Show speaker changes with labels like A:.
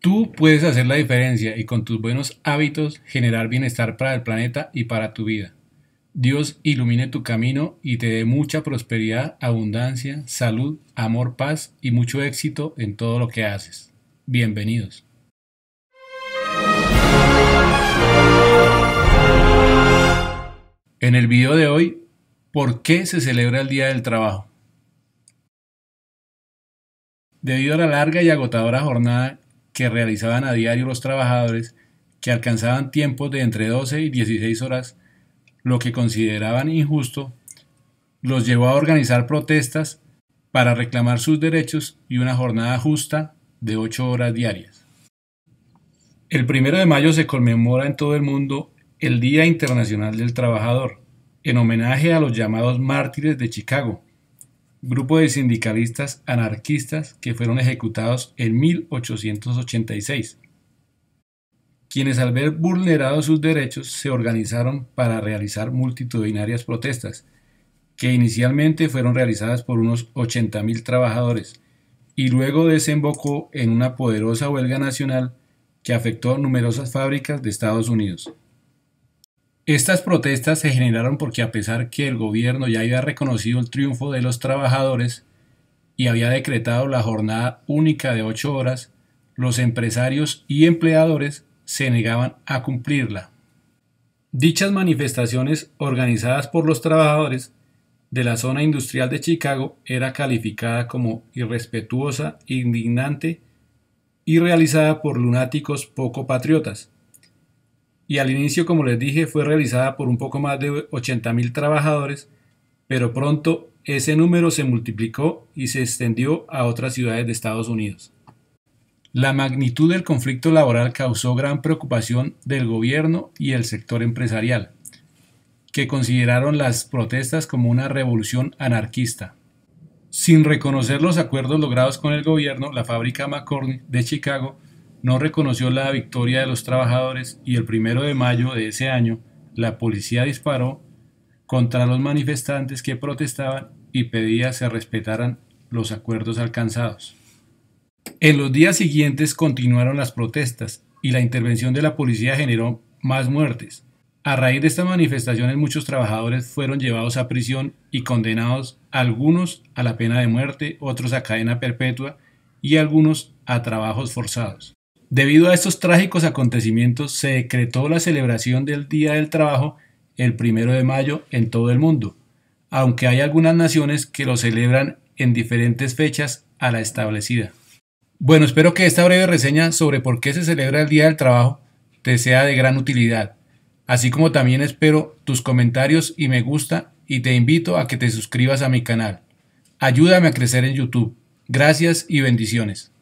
A: Tú puedes hacer la diferencia y con tus buenos hábitos generar bienestar para el planeta y para tu vida. Dios ilumine tu camino y te dé mucha prosperidad, abundancia, salud, amor, paz y mucho éxito en todo lo que haces. Bienvenidos. En el video de hoy, ¿por qué se celebra el Día del Trabajo? Debido a la larga y agotadora jornada que realizaban a diario los trabajadores, que alcanzaban tiempos de entre 12 y 16 horas, lo que consideraban injusto, los llevó a organizar protestas para reclamar sus derechos y una jornada justa de 8 horas diarias. El 1 de mayo se conmemora en todo el mundo el Día Internacional del Trabajador, en homenaje a los llamados mártires de Chicago, grupo de sindicalistas anarquistas que fueron ejecutados en 1886, quienes al ver vulnerados sus derechos se organizaron para realizar multitudinarias protestas, que inicialmente fueron realizadas por unos 80.000 trabajadores y luego desembocó en una poderosa huelga nacional que afectó numerosas fábricas de Estados Unidos. Estas protestas se generaron porque a pesar que el gobierno ya había reconocido el triunfo de los trabajadores y había decretado la jornada única de ocho horas, los empresarios y empleadores se negaban a cumplirla. Dichas manifestaciones organizadas por los trabajadores de la zona industrial de Chicago era calificada como irrespetuosa, indignante y realizada por lunáticos poco patriotas y al inicio, como les dije, fue realizada por un poco más de mil trabajadores, pero pronto ese número se multiplicó y se extendió a otras ciudades de Estados Unidos. La magnitud del conflicto laboral causó gran preocupación del gobierno y el sector empresarial, que consideraron las protestas como una revolución anarquista. Sin reconocer los acuerdos logrados con el gobierno, la fábrica McCormick de Chicago no reconoció la victoria de los trabajadores y el primero de mayo de ese año la policía disparó contra los manifestantes que protestaban y pedía se respetaran los acuerdos alcanzados. En los días siguientes continuaron las protestas y la intervención de la policía generó más muertes. A raíz de estas manifestaciones muchos trabajadores fueron llevados a prisión y condenados, algunos a la pena de muerte, otros a cadena perpetua y algunos a trabajos forzados. Debido a estos trágicos acontecimientos, se decretó la celebración del Día del Trabajo el primero de mayo en todo el mundo, aunque hay algunas naciones que lo celebran en diferentes fechas a la establecida. Bueno, espero que esta breve reseña sobre por qué se celebra el Día del Trabajo te sea de gran utilidad, así como también espero tus comentarios y me gusta y te invito a que te suscribas a mi canal. Ayúdame a crecer en YouTube. Gracias y bendiciones.